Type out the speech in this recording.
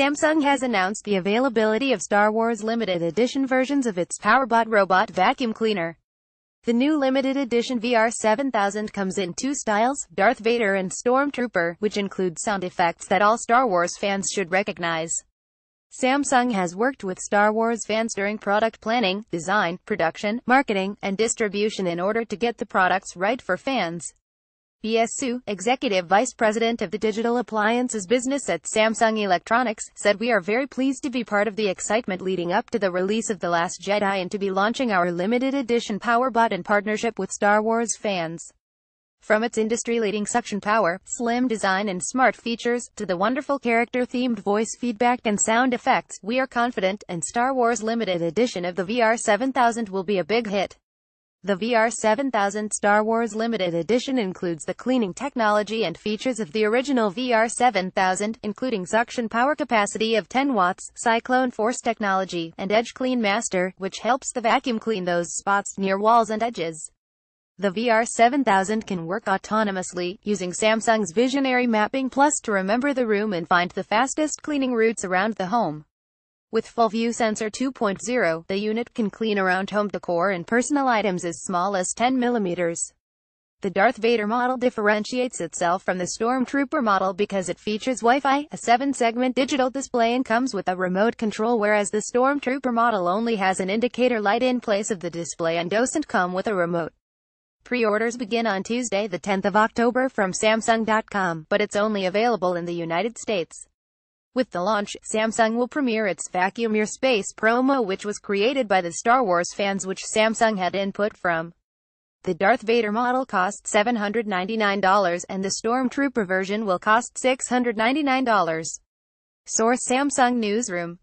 Samsung has announced the availability of Star Wars limited edition versions of its PowerBot robot vacuum cleaner. The new limited edition VR7000 comes in two styles, Darth Vader and Stormtrooper, which include sound effects that all Star Wars fans should recognize. Samsung has worked with Star Wars fans during product planning, design, production, marketing, and distribution in order to get the products right for fans. Bsu, Executive Vice President of the Digital Appliances Business at Samsung Electronics, said we are very pleased to be part of the excitement leading up to the release of The Last Jedi and to be launching our limited edition PowerBot in partnership with Star Wars fans. From its industry-leading suction power, slim design and smart features, to the wonderful character-themed voice feedback and sound effects, we are confident, and Star Wars Limited Edition of the VR7000 will be a big hit. The VR7000 Star Wars Limited Edition includes the cleaning technology and features of the original VR7000, including suction power capacity of 10 watts, Cyclone Force technology, and Edge Clean Master, which helps the vacuum clean those spots near walls and edges. The VR7000 can work autonomously, using Samsung's Visionary Mapping Plus to remember the room and find the fastest cleaning routes around the home. With Full View Sensor 2.0, the unit can clean around home decor and personal items as small as 10 mm. The Darth Vader model differentiates itself from the Stormtrooper model because it features Wi-Fi, a 7-segment digital display and comes with a remote control whereas the Stormtrooper model only has an indicator light in place of the display and doesn't come with a remote. Pre-orders begin on Tuesday the 10th of October from Samsung.com, but it's only available in the United States. With the launch, Samsung will premiere its Vacuum Your Space promo which was created by the Star Wars fans which Samsung had input from. The Darth Vader model costs $799 and the Stormtrooper version will cost $699. Source Samsung Newsroom